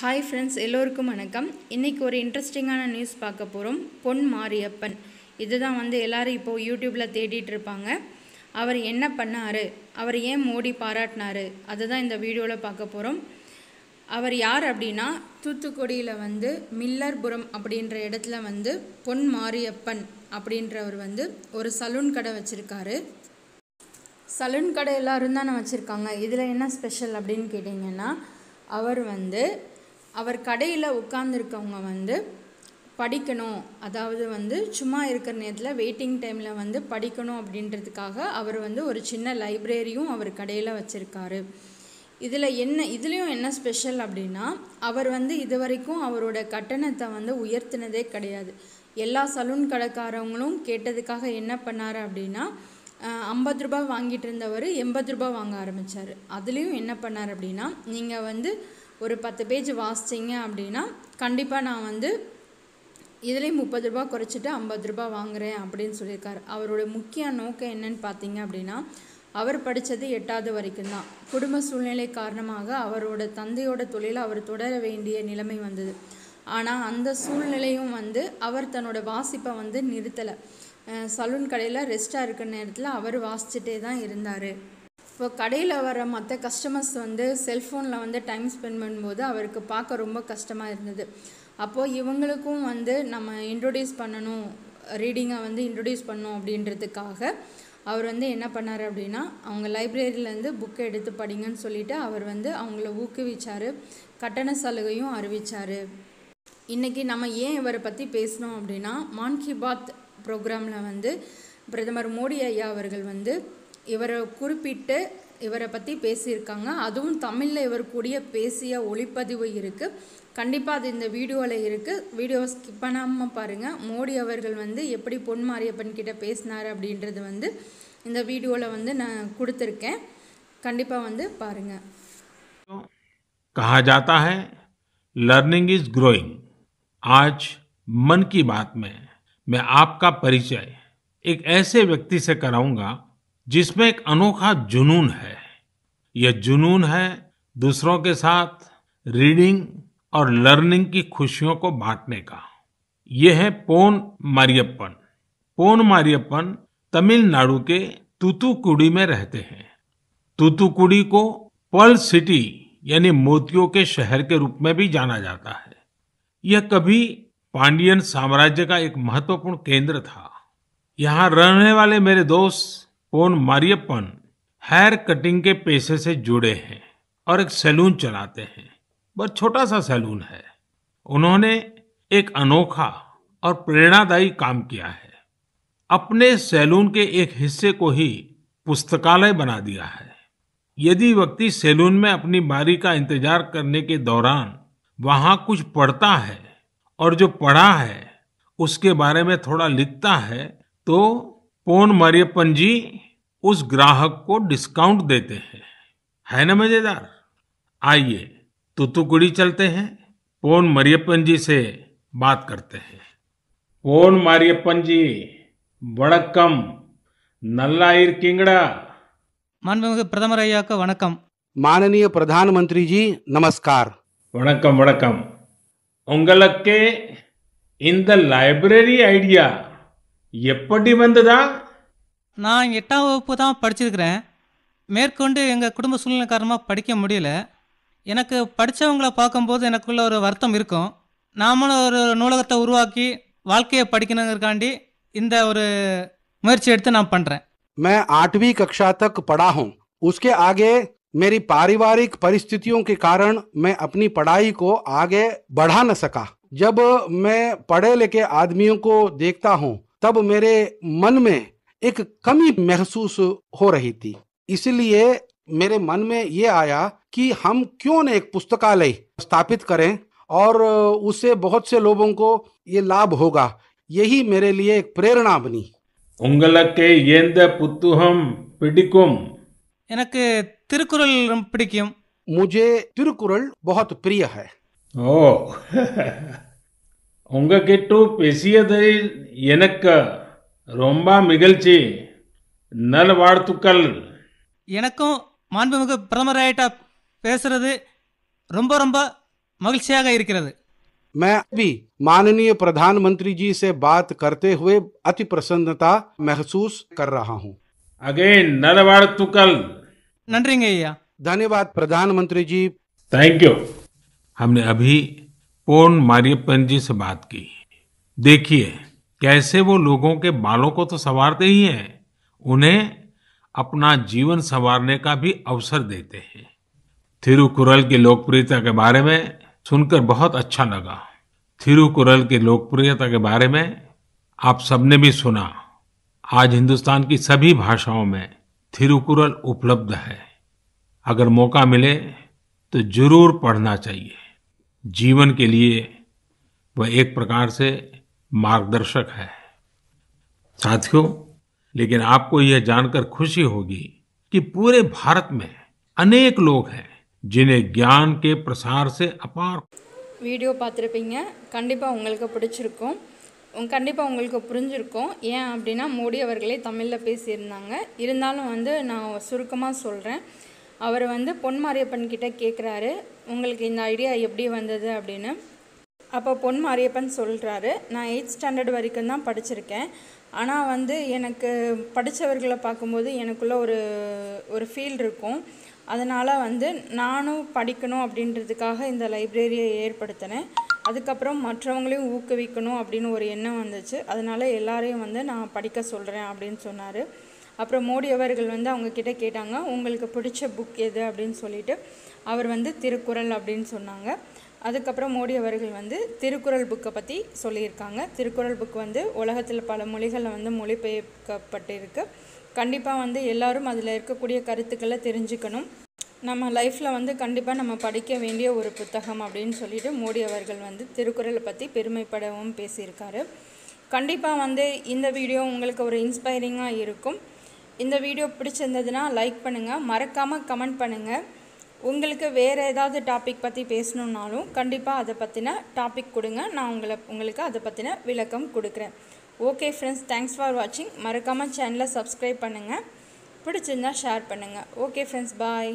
hi friends எல்லோருக்கும் வணக்கம் இன்றைக்கி ஒரு இன்ட்ரெஸ்டிங்கான நியூஸ் பார்க்க போகிறோம் பொன் மாரியப்பன் இதுதான் வந்து எல்லோரும் இப்போது யூடியூப்பில் தேடிட்டு இருப்பாங்க அவர் என்ன பண்ணார் அவர் ஏன் மோடி பாராட்டினார் அதை தான் இந்த வீடியோவில் பார்க்க போகிறோம் அவர் யார் அப்படின்னா தூத்துக்குடியில் வந்து மில்லர்புரம் அப்படின்ற இடத்துல வந்து பொன் மாரியப்பன் அப்படின்றவர் வந்து ஒரு சலூன் கடை வச்சுருக்காரு சலூன் கடை எல்லோரும் தானே வச்சுருக்காங்க இதில் என்ன ஸ்பெஷல் அப்படின்னு கேட்டிங்கன்னா அவர் வந்து அவர் கடையில் உட்காந்துருக்கவங்க வந்து படிக்கணும் அதாவது வந்து சும்மா இருக்கிற நேரத்தில் வெயிட்டிங் டைமில் வந்து படிக்கணும் அப்படின்றதுக்காக அவர் வந்து ஒரு சின்ன லைப்ரரியும் அவர் கடையில் வச்சுருக்காரு இதில் என்ன இதுலேயும் என்ன ஸ்பெஷல் அப்படின்னா அவர் வந்து இது வரைக்கும் அவரோட கட்டணத்தை வந்து உயர்த்தினதே கிடையாது எல்லா சலூன் கடைக்காரவங்களும் கேட்டதுக்காக என்ன பண்ணார் அப்படின்னா ஐம்பது ரூபா வாங்கிட்டு இருந்தவர் எண்பது ரூபா வாங்க ஆரம்பித்தார் அதுலேயும் என்ன பண்ணார் அப்படின்னா நீங்கள் வந்து ஒரு பத்து பேஜ் வாசிச்சிங்க அப்படின்னா கண்டிப்பாக நான் வந்து இதுலேயும் முப்பது ரூபா குறைச்சிட்டு ஐம்பது ரூபா வாங்குகிறேன் அப்படின்னு சொல்லியிருக்காரு அவரோட முக்கிய நோக்கம் என்னன்னு பார்த்தீங்க அப்படின்னா அவர் படித்தது எட்டாவது வரைக்கும் தான் குடும்ப சூழ்நிலை காரணமாக அவரோட தந்தையோட தொழில் அவர் தொடர வேண்டிய நிலைமை வந்தது ஆனால் அந்த சூழ்நிலையும் வந்து அவர் தன்னோட வாசிப்பை வந்து நிறுத்தலை சலூன் கடையில் ரெஸ்ட்டாக இருக்கிற நேரத்தில் அவர் வாசிச்சுட்டே தான் இருந்தார் இப்போ கடையில் வர மற்ற கஸ்டமர்ஸ் வந்து செல்ஃபோனில் வந்து டைம் ஸ்பெண்ட் பண்ணும்போது அவருக்கு பார்க்க ரொம்ப கஷ்டமாக இருந்தது அப்போது இவங்களுக்கும் வந்து நம்ம இன்ட்ரொடியூஸ் பண்ணணும் ரீடிங்கை வந்து இன்ட்ரொடியூஸ் பண்ணணும் அப்படின்றதுக்காக அவர் வந்து என்ன பண்ணார் அப்படின்னா அவங்க லைப்ரரியிலேருந்து புக்கை எடுத்து படிங்கன்னு சொல்லிவிட்டு அவர் வந்து அவங்கள ஊக்குவிச்சார் கட்டண சலுகையும் அறிவித்தார் இன்றைக்கி நம்ம ஏன் இவரை பற்றி பேசினோம் அப்படின்னா மான் கி பாத் ப்ரோக்ராமில் வந்து பிரதமர் மோடி ஐயா அவர்கள் வந்து இவரை குறிப்பிட்டு இவரை பற்றி பேசியிருக்காங்க அதுவும் தமிழில் இவர் கூடிய பேசிய ஒளிப்பதிவு இருக்குது கண்டிப்பாக அது இந்த வீடியோவில் இருக்குது வீடியோவை ஸ்கிப் பண்ணாமல் பாருங்கள் மோடி அவர்கள் வந்து எப்படி பொன் மாரியப்பன் கிட்ட பேசினார் அப்படின்றது வந்து இந்த வீடியோவில் வந்து நான் கொடுத்துருக்கேன் கண்டிப்பாக வந்து பாருங்கள் कहा जाता है लर्निंग इज ग्रोइंग आज मन की बात में मैं आपका परिचय एक ऐसे व्यक्ति से कराऊंगा जिसमें एक अनोखा जुनून है यह जुनून है दूसरों के साथ रीडिंग और लर्निंग की खुशियों को बांटने का यह है पोन मारियप्पन पोन मारियप्पन तमिलनाडु के तूतुकुड़ी में रहते हैं तूतुकुड़ी को पर्ल सिटी यानी मोतियों के शहर के रूप में भी जाना जाता है यह कभी पांडियन साम्राज्य का एक महत्वपूर्ण केंद्र था यहाँ रहने वाले मेरे दोस्त पोन मारियप्पन हेयर कटिंग के पेशे से जुड़े हैं और एक सैलून चलाते हैं बहुत छोटा सा सैलून है उन्होंने एक अनोखा और प्रेरणादायी काम किया है अपने सैलून के एक हिस्से को ही पुस्तकालय बना दिया है यदि व्यक्ति सैलून में अपनी बारी का इंतजार करने के दौरान वहां कुछ पढ़ता है और जो पढ़ा है उसके बारे में थोड़ा लिखता है तो पोन मरियपन जी उस ग्राहक को डिस्काउंट देते हैं है ना मजेदार आइए तुतुकुड़ी चलते हैं पोन मरियपन जी से बात करते हैं पोन मरियपन जी वड़कम नल्लायर किंगड़ा माननीय प्रथम अय्या का वणकम माननीय प्रधानमंत्री जी नमस्कार वणकम वणकम इन द लाइब्रेरी आइडिया येपடி வந்துதா நான் எட்டavoப்பு தான் படிச்சிருக்கேன் மேற்கொண்டு எங்க குடும்ப சூழ்நிலை காரணமா படிக்க முடியல எனக்கு படிச்சவங்கள பாக்கும்போது எனக்குள்ள ஒரு வர்த்தம் இருக்கும் நாம ஒரு நூலகத்தை உருவாக்கி வாழ்க்கைய படிக்கணும்ங்கற காண்டி இந்த ஒரு முயற்சி எடுத்து நான் பண்றேன் मैं 8वीं कक्षा तक पढ़ा हूं उसके आगे मेरी पारिवारिक परिस्थितियों के कारण मैं अपनी पढ़ाई को आगे बढ़ा ना सका जब मैं पढ़े लेके आदमियों को देखता हूं तब मेरे मन में एक कमी महसूस हो रही थी इसलिए मेरे मन में ये आया कि हम क्यों न एक पुस्तकालय स्थापित करें और उससे बहुत से लोगों को ये लाभ होगा यही मेरे लिए एक प्रेरणा बनी உங்களுக்கு எந்த मुझे तिरुकुरल बहुत प्रिय है ओ உங்க கிட்ட பேசியதைய எனக்கு ரொம்ப மகிழ்ச்சி நல்வரதுக்குல் எனக்கும் மாண்புமிகு பிரதமர் ஐயா பேசிறது ரொம்ப ரொம்ப மகிழ்ச்சியாக இருக்கிறது मैं भी माननीय प्रधानमंत्री जी से बात करते हुए अति प्रसन्नता महसूस कर रहा हूं अगेन நல்வரதுக்குல் நன்றிங்க ஐயா धन्यवाद प्रधानमंत्री जी थैंक यू हमने अभी पोन मारियपन जी से बात की देखिए कैसे वो लोगों के बालों को तो संवारते ही हैं उन्हें अपना जीवन संवारने का भी अवसर देते हैं थिरुकुरल की लोकप्रियता के बारे में सुनकर बहुत अच्छा लगा थिरुकुरल की लोकप्रियता के बारे में आप सबने भी सुना आज हिंदुस्तान की सभी भाषाओं में थिरुकुरल उपलब्ध है अगर मौका मिले तो जरूर पढ़ना चाहिए जीवन के लिए वह एक प्रकार से मार्गदर्शक है साथियों लेकिन आपको यह जानकर खुशी होगी कि पूरे भारत में अनेक लोग हैं जिन्हें ज्ञान के प्रसार से अपार वीडियो पातपी कंपा उड़ीचर कंपा उम्मीद ऐडीना मोडी तमिल पेसर वो ना सुखमें அவர் வந்து பொன் மாரியப்பன் கிட்டே கேட்குறாரு உங்களுக்கு இந்த ஐடியா எப்படி வந்தது அப்படின்னு அப்போ பொன் மாரியப்பன் சொல்கிறாரு நான் எயித் ஸ்டாண்டர்ட் வரைக்கும் தான் படிச்சிருக்கேன் ஆனால் வந்து எனக்கு படித்தவர்களை பார்க்கும்போது எனக்குள்ளே ஒரு ஒரு ஃபீல் இருக்கும் அதனால் வந்து நானும் படிக்கணும் அப்படின்றதுக்காக இந்த லைப்ரரியை ஏற்படுத்தினேன் அதுக்கப்புறம் மற்றவங்களையும் ஊக்குவிக்கணும் அப்படின்னு ஒரு எண்ணம் வந்துச்சு அதனால் எல்லாரையும் வந்து நான் படிக்க சொல்கிறேன் அப்படின்னு சொன்னார் அப்புறம் மோடி அவர்கள் வந்து அவங்கக்கிட்ட கேட்டாங்க உங்களுக்கு பிடிச்ச புக் எது அப்படின்னு சொல்லிட்டு அவர் வந்து திருக்குறள் அப்படின்னு சொன்னாங்க அதுக்கப்புறம் மோடி அவர்கள் வந்து திருக்குறள் புக்கை பற்றி சொல்லியிருக்காங்க திருக்குறள் புக் வந்து உலகத்தில் பல மொழிகளில் வந்து மொழிபெயர்க்கப்பட்டிருக்கு கண்டிப்பாக வந்து எல்லோரும் அதில் இருக்கக்கூடிய கருத்துக்களை தெரிஞ்சுக்கணும் நம்ம லைஃப்பில் வந்து கண்டிப்பாக நம்ம படிக்க வேண்டிய ஒரு புத்தகம் அப்படின்னு சொல்லிட்டு மோடி அவர்கள் வந்து திருக்குறளை பற்றி பெருமைப்படவும் பேசியிருக்காரு கண்டிப்பாக வந்து இந்த வீடியோ உங்களுக்கு ஒரு இன்ஸ்பைரிங்காக இருக்கும் இந்த வீடியோ பிடிச்சிருந்ததுன்னா லைக் பண்ணுங்கள் மறக்காமல் கமெண்ட் பண்ணுங்கள் உங்களுக்கு வேறு ஏதாவது டாபிக் பற்றி பேசணுன்னாலும் கண்டிப்பாக அதை பற்றின டாபிக் கொடுங்க நான் உங்களை உங்களுக்கு அதை பற்றின விளக்கம் கொடுக்குறேன் ஓகே ஃப்ரெண்ட்ஸ் தேங்க்ஸ் ஃபார் வாட்சிங் மறக்காமல் சேனலை சப்ஸ்கிரைப் பண்ணுங்கள் பிடிச்சிருந்தா ஷேர் பண்ணுங்கள் ஓகே ஃப்ரெண்ட்ஸ் பாய்